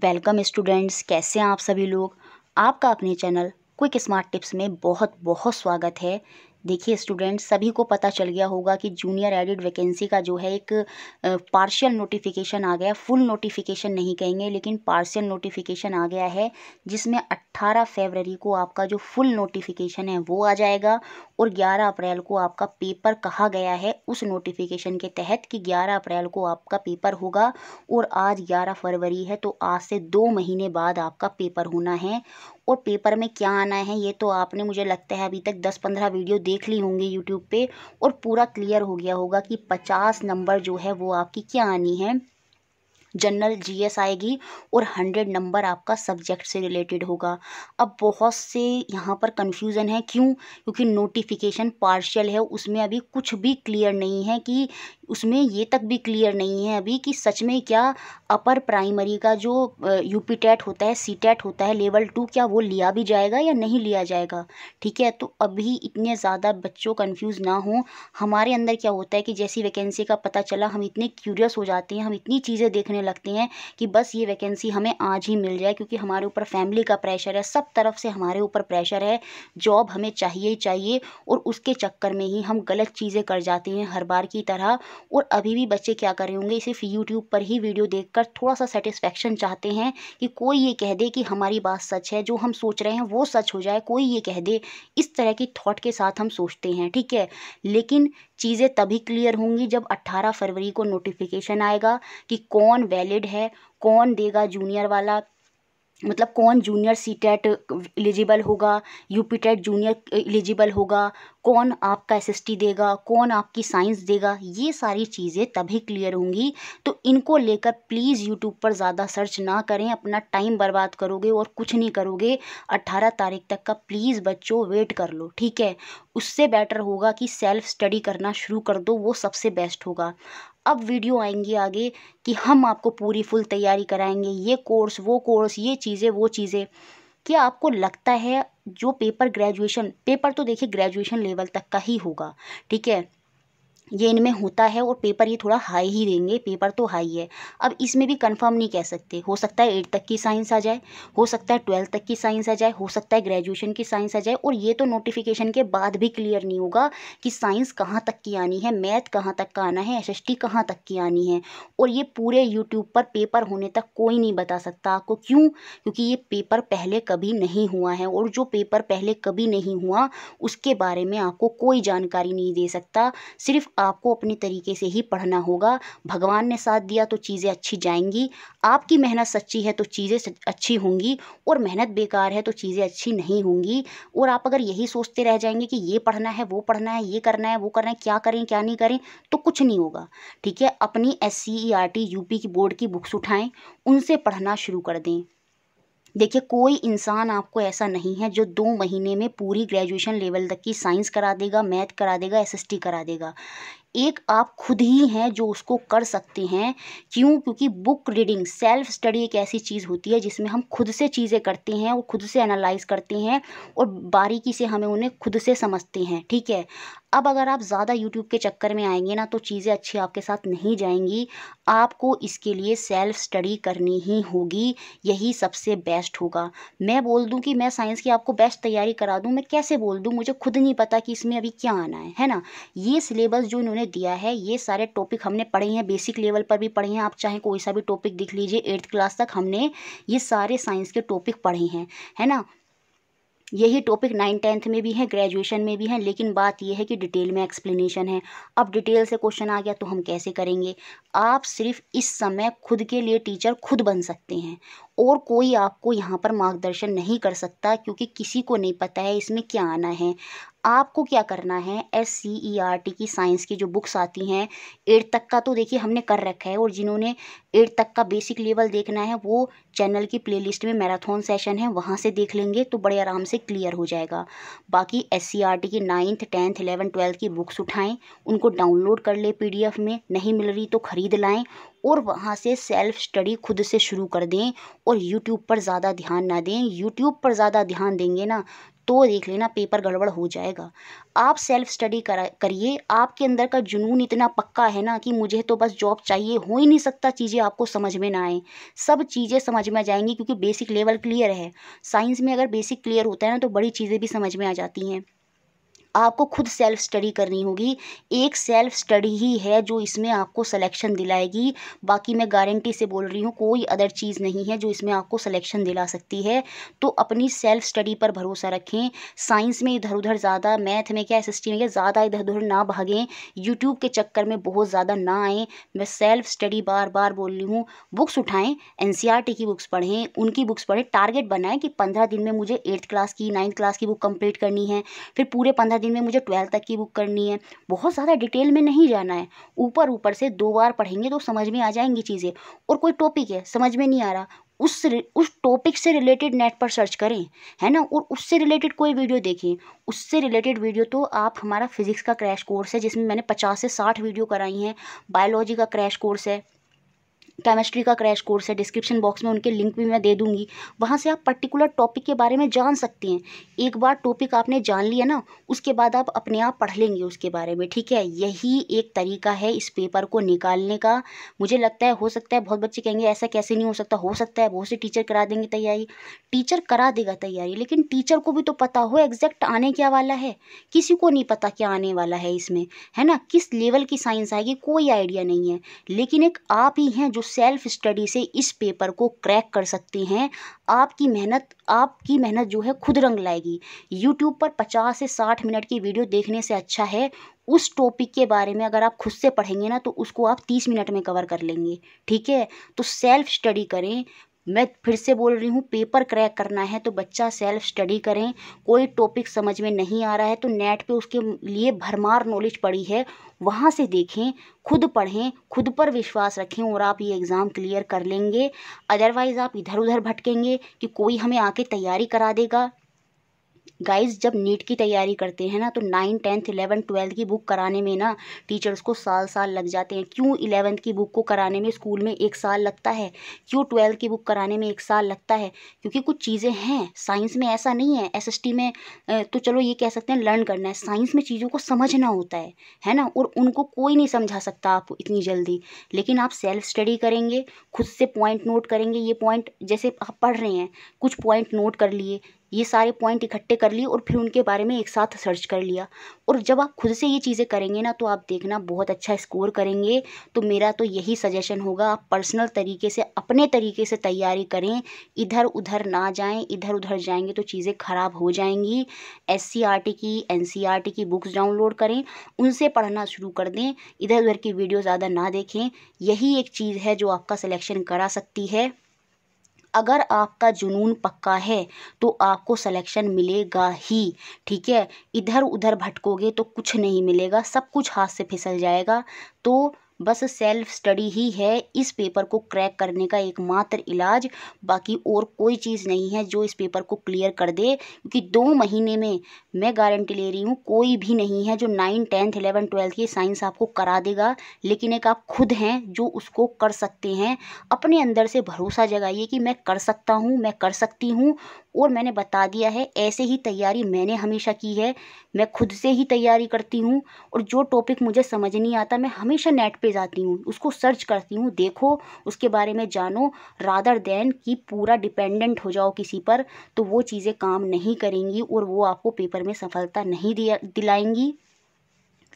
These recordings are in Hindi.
वेलकम स्टूडेंट्स कैसे हैं आप सभी लोग आपका अपने चैनल क्विक स्मार्ट टिप्स में बहुत बहुत स्वागत है देखिए स्टूडेंट्स सभी को पता चल गया होगा कि जूनियर एडिड वैकेंसी का जो है एक पार्शियल नोटिफिकेशन आ गया फुल नोटिफिकेशन नहीं कहेंगे लेकिन पार्शियल नोटिफिकेशन आ गया है जिसमें 18 फरवरी को आपका जो फुल नोटिफिकेशन है वो आ जाएगा और 11 अप्रैल को आपका पेपर कहा गया है उस नोटिफिकेशन के तहत कि ग्यारह अप्रैल को आपका पेपर होगा और आज ग्यारह फरवरी है तो आज से दो महीने बाद आपका पेपर होना है और पेपर में क्या आना है ये तो आपने मुझे लगता है अभी तक दस पंद्रह वीडियो देख ली होंगी यूट्यूब पे और पूरा क्लियर हो गया होगा कि पचास नंबर जो है वो आपकी क्या आनी है जनरल जीएस आएगी और हंड्रेड नंबर आपका सब्जेक्ट से रिलेटेड होगा अब बहुत से यहाँ पर कन्फ्यूज़न है क्यों क्योंकि नोटिफिकेशन पार्शियल है उसमें अभी कुछ भी क्लियर नहीं है कि उसमें ये तक भी क्लियर नहीं है अभी कि सच में क्या अपर प्राइमरी का जो यू पी टेट होता है सी टेट होता है लेवल टू क्या वो लिया भी जाएगा या नहीं लिया जाएगा ठीक है तो अभी इतने ज़्यादा बच्चों कन्फ्यूज़ ना हों हमारे अंदर क्या होता है कि जैसी वैकेंसी का पता चला हम इतने क्यूरियस हो जाते हैं हम इतनी चीज़ें देखने सोचने लगती हैं कि बस ये वैकेंसी हमें आज ही मिल जाए क्योंकि हमारे ऊपर फैमिली का प्रेशर है सब तरफ से हमारे ऊपर प्रेशर है जॉब हमें चाहिए ही चाहिए और उसके चक्कर में ही हम गलत चीज़ें कर जाते हैं हर बार की तरह और अभी भी बच्चे क्या कर रहे होंगे सिर्फ यूट्यूब पर ही वीडियो देखकर थोड़ा सा सेटिस्फेक्शन चाहते हैं कि कोई ये कह दे कि हमारी बात सच है जो हम सोच रहे हैं वो सच हो जाए कोई ये कह दे इस तरह की थॉट के साथ हम सोचते हैं ठीक है लेकिन चीज़ें तभी क्लियर होंगी जब 18 फरवरी को नोटिफिकेशन आएगा कि कौन वैलिड है कौन देगा जूनियर वाला मतलब कौन जूनियर सी टेट एलिजिबल होगा यूपी टेट जूनियर एलिजिबल होगा कौन आपका टी देगा कौन आपकी साइंस देगा ये सारी चीज़ें तभी क्लियर होंगी तो इनको लेकर प्लीज़ यूट्यूब पर ज़्यादा सर्च ना करें अपना टाइम बर्बाद करोगे और कुछ नहीं करोगे 18 तारीख तक का प्लीज़ बच्चों वेट कर लो ठीक है उससे बेटर होगा कि सेल्फ स्टडी करना शुरू कर दो वो सबसे बेस्ट होगा अब वीडियो आएंगी आगे कि हम आपको पूरी फुल तैयारी कराएंगे ये कोर्स वो कोर्स ये चीज़ें वो चीज़ें क्या आपको लगता है जो पेपर ग्रेजुएशन पेपर तो देखिए ग्रेजुएशन लेवल तक का ही होगा ठीक है ये इनमें होता है और पेपर ये थोड़ा हाई ही देंगे पेपर तो हाई है अब इसमें भी कंफर्म नहीं कह सकते हो सकता है एट तक की साइंस आ जाए हो सकता है ट्वेल्थ तक की साइंस आ जाए हो सकता है ग्रेजुएशन की साइंस आ जाए और ये तो नोटिफिकेशन के बाद भी क्लियर नहीं होगा कि साइंस कहाँ तक की आनी है मैथ कहाँ तक का आना है एस एस कहाँ तक की आनी है और ये पूरे यूट्यूब पर पेपर होने तक कोई नहीं बता सकता आपको क्यों क्योंकि ये पेपर पहले कभी नहीं हुआ है और जो पेपर पहले कभी नहीं हुआ उसके बारे में आपको कोई जानकारी नहीं दे सकता सिर्फ आपको अपने तरीके से ही पढ़ना होगा भगवान ने साथ दिया तो चीज़ें अच्छी जाएंगी आपकी मेहनत सच्ची है तो चीज़ें अच्छी होंगी और मेहनत बेकार है तो चीज़ें अच्छी नहीं होंगी और आप अगर यही सोचते रह जाएंगे कि ये पढ़ना है वो पढ़ना है ये करना है वो करना है क्या करें क्या नहीं करें तो कुछ नहीं होगा ठीक है अपनी S C E R T UP की बोर्ड की बुक्स उठाएँ उनसे पढ़ना शुरू कर दें देखिए कोई इंसान आपको ऐसा नहीं है जो दो महीने में पूरी ग्रेजुएशन लेवल तक की साइंस करा देगा मैथ करा देगा एसएसटी करा देगा एक आप खुद ही हैं जो उसको कर सकते हैं क्यों क्योंकि बुक रीडिंग सेल्फ स्टडी एक ऐसी चीज़ होती है जिसमें हम खुद से चीज़ें करते हैं और खुद से एनालाइज करते हैं और बारीकी से हमें उन्हें खुद से समझते हैं ठीक है अब अगर आप ज़्यादा यूट्यूब के चक्कर में आएंगे ना तो चीज़ें अच्छी आपके साथ नहीं जाएंगी आपको इसके लिए सेल्फ स्टडी करनी ही होगी यही सबसे बेस्ट होगा मैं बोल दूं कि मैं साइंस की आपको बेस्ट तैयारी करा दूं मैं कैसे बोल दूं मुझे खुद नहीं पता कि इसमें अभी क्या आना है है ना ये सिलेबस जो इन्होंने दिया है ये सारे टॉपिक हमने पढ़े हैं बेसिक लेवल पर भी पढ़े हैं आप चाहे कोई सा भी टॉपिक दिख लीजिए एट्थ क्लास तक हमने ये सारे साइंस के टॉपिक पढ़े हैं है ना यही टॉपिक नाइन टेंथ में भी है ग्रेजुएशन में भी है लेकिन बात यह है कि डिटेल में एक्सप्लेनेशन है अब डिटेल से क्वेश्चन आ गया तो हम कैसे करेंगे आप सिर्फ इस समय खुद के लिए टीचर खुद बन सकते हैं और कोई आपको यहाँ पर मार्गदर्शन नहीं कर सकता क्योंकि किसी को नहीं पता है इसमें क्या आना है आपको क्या करना है S C E R T की साइंस की जो बुक्स आती हैं एट तक का तो देखिए हमने कर रखा है और जिन्होंने एट तक का बेसिक लेवल देखना है वो चैनल की प्लेलिस्ट में मैराथन सेशन है वहाँ से देख लेंगे तो बड़े आराम से क्लियर हो जाएगा बाकी एस सी आर टी की नाइन्थ टेंथ इलेवन ट्वेल्थ की बुक्स उठाएँ उनको डाउनलोड कर ले पी डी एफ में नहीं मिल रही तो ख़रीद लाएँ और वहाँ से सेल्फ स्टडी खुद से शुरू कर दें और यूट्यूब पर ज़्यादा ध्यान ना दें यूट्यूब पर ज़्यादा ध्यान देंगे ना तो देख लेना पेपर गड़बड़ हो जाएगा आप सेल्फ स्टडी करिए आपके अंदर का जुनून इतना पक्का है ना कि मुझे तो बस जॉब चाहिए हो ही नहीं सकता चीज़ें आपको समझ में ना आए सब चीज़ें समझ में आ जाएंगी क्योंकि बेसिक लेवल क्लियर है साइंस में अगर बेसिक क्लियर होता है ना तो बड़ी चीज़ें भी समझ में आ जाती हैं आपको खुद सेल्फ स्टडी करनी होगी एक सेल्फ स्टडी ही है जो इसमें आपको सिलेक्शन दिलाएगी बाकी मैं गारंटी से बोल रही हूँ कोई अदर चीज़ नहीं है जो इसमें आपको सिलेक्शन दिला सकती है तो अपनी सेल्फ स्टडी पर भरोसा रखें साइंस में इधर उधर ज़्यादा मैथ में क्या एस में क्या ज़्यादा इधर उधर ना भागें यूट्यूब के चक्कर में बहुत ज़्यादा ना आएँ मैं सेल्फ स्टडी बार बार बोल रही हूँ बुक्स उठाएँ एन की बुक्स पढ़ें उनकी बुक्स पढ़ें टारगेट बनाएं कि पंद्रह दिन में मुझे एट्थ क्लास की नाइन्थ क्लास की बुक कम्प्लीट करनी है फिर पूरे पंद्रह दिन में मुझे ट्वेल्थ तक की बुक करनी है बहुत ज़्यादा डिटेल में नहीं जाना है ऊपर ऊपर से दो बार पढ़ेंगे तो समझ में आ जाएंगी चीज़ें और कोई टॉपिक है समझ में नहीं आ रहा उस उस टॉपिक से रिलेटेड नेट पर सर्च करें है ना और उससे रिलेटेड कोई वीडियो देखें उससे रिलेटेड वीडियो तो आप हमारा फिज़िक्स का क्रैश कोर्स है जिसमें मैंने पचास से साठ वीडियो कराई हैं बायोलॉजी का क्रैश कोर्स है केमिस्ट्री का क्रैश कोर्स है डिस्क्रिप्शन बॉक्स में उनके लिंक भी मैं दे दूंगी वहाँ से आप पर्टिकुलर टॉपिक के बारे में जान सकते हैं एक बार टॉपिक आपने जान लिया ना उसके बाद आप अपने आप पढ़ लेंगे उसके बारे में ठीक है यही एक तरीका है इस पेपर को निकालने का मुझे लगता है हो सकता है बहुत बच्चे कहेंगे ऐसा कैसे नहीं हो सकता हो सकता है बहुत से टीचर करा देंगे तैयारी टीचर करा देगा तैयारी लेकिन टीचर को भी तो पता हो एग्जैक्ट आने क्या वाला है किसी को नहीं पता क्या आने वाला है इसमें है ना किस लेवल की साइंस आएगी कोई आइडिया नहीं है लेकिन एक आप ही हैं जो सेल्फ स्टडी से इस पेपर को क्रैक कर सकते हैं आपकी मेहनत आपकी मेहनत जो है खुद रंग लाएगी यूट्यूब पर पचास से साठ मिनट की वीडियो देखने से अच्छा है उस टॉपिक के बारे में अगर आप खुद से पढ़ेंगे ना तो उसको आप तीस मिनट में कवर कर लेंगे ठीक है तो सेल्फ स्टडी करें मैं फिर से बोल रही हूँ पेपर क्रैक करना है तो बच्चा सेल्फ स्टडी करें कोई टॉपिक समझ में नहीं आ रहा है तो नेट पे उसके लिए भरमार नॉलेज पड़ी है वहाँ से देखें खुद पढ़ें खुद पर विश्वास रखें और आप ये एग्ज़ाम क्लियर कर लेंगे अदरवाइज़ आप इधर उधर भटकेंगे कि कोई हमें आके तैयारी करा देगा गाइस जब नीट की तैयारी करते हैं ना तो नाइन टेंथ इलेवन ट्वेल्थ की बुक कराने में ना टीचर्स को साल साल लग जाते हैं क्यों इलेवंथ की बुक को कराने में स्कूल में एक साल लगता है क्यों ट्वेल्थ की बुक कराने में एक साल लगता है क्योंकि कुछ चीज़ें हैं साइंस में ऐसा नहीं है एस में तो चलो ये कह सकते हैं लर्न करना है साइंस में चीज़ों को समझना होता है है ना और उनको कोई नहीं समझा सकता आपको इतनी जल्दी लेकिन आप सेल्फ स्टडी करेंगे खुद से पॉइंट नोट करेंगे ये पॉइंट जैसे आप पढ़ रहे हैं कुछ पॉइंट नोट कर लिए ये सारे पॉइंट इकट्ठे कर लिए और फिर उनके बारे में एक साथ सर्च कर लिया और जब आप खुद से ये चीज़ें करेंगे ना तो आप देखना बहुत अच्छा स्कोर करेंगे तो मेरा तो यही सजेशन होगा आप पर्सनल तरीके से अपने तरीके से तैयारी करें इधर उधर ना जाएं इधर उधर जाएंगे तो चीज़ें ख़राब हो जाएंगी एस सी की एन सी की बुक्स डाउनलोड करें उनसे पढ़ना शुरू कर दें इधर उधर की वीडियो ज़्यादा ना देखें यही एक चीज़ है जो आपका सिलेक्शन करा सकती है अगर आपका जुनून पक्का है तो आपको सिलेक्शन मिलेगा ही ठीक है इधर उधर भटकोगे तो कुछ नहीं मिलेगा सब कुछ हाथ से फिसल जाएगा तो बस सेल्फ स्टडी ही है इस पेपर को क्रैक करने का एकमात्र इलाज बाकी और कोई चीज़ नहीं है जो इस पेपर को क्लियर कर दे क्योंकि दो महीने में मैं गारंटी ले रही हूँ कोई भी नहीं है जो नाइन टेंथ इलेवन ट्वेल्थ ये साइंस आपको करा देगा लेकिन एक आप खुद हैं जो उसको कर सकते हैं अपने अंदर से भरोसा जगाइए कि मैं कर सकता हूँ मैं कर सकती हूँ और मैंने बता दिया है ऐसे ही तैयारी मैंने हमेशा की है मैं खुद से ही तैयारी करती हूँ और जो टॉपिक मुझे समझ नहीं आता मैं हमेशा नेट पे जाती हूँ उसको सर्च करती हूँ देखो उसके बारे में जानो रादर देन कि पूरा डिपेंडेंट हो जाओ किसी पर तो वो चीज़ें काम नहीं करेंगी और वो आपको पेपर में सफलता नहीं दिया दिलाएंगी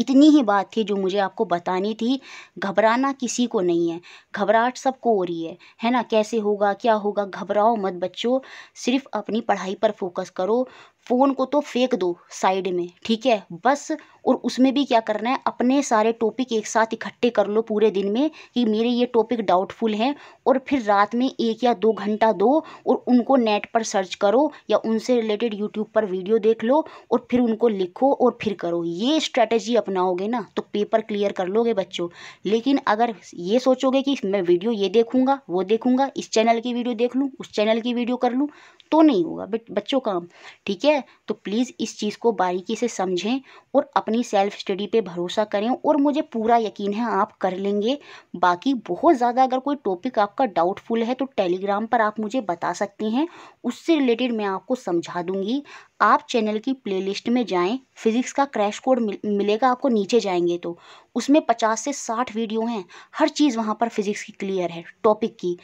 इतनी ही बात थी जो मुझे आपको बतानी थी घबराना किसी को नहीं है घबराहट सबको हो रही है है ना कैसे होगा क्या होगा घबराओ मत बच्चों सिर्फ अपनी पढ़ाई पर फोकस करो फ़ोन को तो फेंक दो साइड में ठीक है बस और उसमें भी क्या करना है अपने सारे टॉपिक एक साथ इकट्ठे कर लो पूरे दिन में कि मेरे ये टॉपिक डाउटफुल हैं और फिर रात में एक या दो घंटा दो और उनको नेट पर सर्च करो या उनसे रिलेटेड यूट्यूब पर वीडियो देख लो और फिर उनको लिखो और फिर करो ये स्ट्रैटेजी अपनाओगे ना तो पेपर क्लियर कर लोगे बच्चों लेकिन अगर ये सोचोगे कि मैं वीडियो ये देखूँगा वो देखूँगा इस चैनल की वीडियो देख लूँ उस चैनल की वीडियो कर लूँ तो नहीं होगा बट बच्चों काम ठीक है तो प्लीज़ इस चीज़ को बारीकी से समझें और अपनी अपनी सेल्फ स्टडी पे भरोसा करें और मुझे पूरा यकीन है आप कर लेंगे बाकी बहुत ज़्यादा अगर कोई टॉपिक आपका डाउटफुल है तो टेलीग्राम पर आप मुझे बता सकते हैं उससे रिलेटेड मैं आपको समझा दूंगी आप चैनल की प्लेलिस्ट में जाएं फिज़िक्स का क्रैश कोड मिलेगा आपको नीचे जाएंगे तो उसमें पचास से साठ वीडियो हैं हर चीज़ वहाँ पर फिज़िक्स की क्लियर है टॉपिक की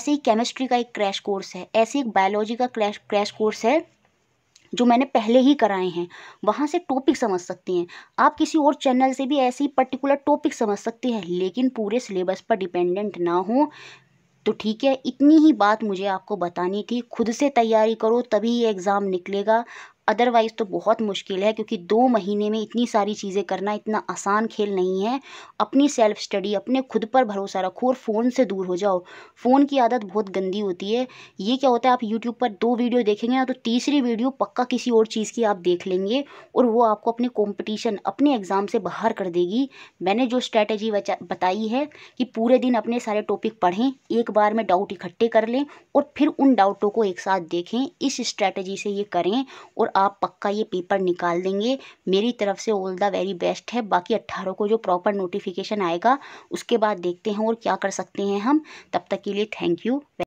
ऐसे ही केमिस्ट्री का एक क्रैश कोर्स है ऐसे ही एक बायोलॉजी का क्रैश क्रैश कोर्स है जो मैंने पहले ही कराए हैं वहाँ से टॉपिक समझ सकती हैं आप किसी और चैनल से भी ऐसी पर्टिकुलर टॉपिक समझ सकती हैं लेकिन पूरे सिलेबस पर डिपेंडेंट ना हो तो ठीक है इतनी ही बात मुझे आपको बतानी थी खुद से तैयारी करो तभी ये एग्ज़ाम निकलेगा अदरवाइज़ तो बहुत मुश्किल है क्योंकि दो महीने में इतनी सारी चीज़ें करना इतना आसान खेल नहीं है अपनी सेल्फ स्टडी अपने खुद पर भरोसा रखो और फ़ोन से दूर हो जाओ फ़ोन की आदत बहुत गंदी होती है ये क्या होता है आप यूट्यूब पर दो वीडियो देखेंगे ना तो तीसरी वीडियो पक्का किसी और चीज़ की आप देख लेंगे और वो आपको अपने कॉम्पिटिशन अपने एग्ज़ाम से बाहर कर देगी मैंने जो स्ट्रैटेजी बताई है कि पूरे दिन अपने सारे टॉपिक पढ़ें एक बार में डाउट इकट्ठे कर लें और फिर उन डाउटों को एक साथ देखें इस स्ट्रैटेजी से ये करें और आप पक्का ये पेपर निकाल देंगे मेरी तरफ से ऑल द वेरी बेस्ट है बाकी अट्ठारह को जो प्रॉपर नोटिफिकेशन आएगा उसके बाद देखते हैं और क्या कर सकते हैं हम तब तक के लिए थैंक यू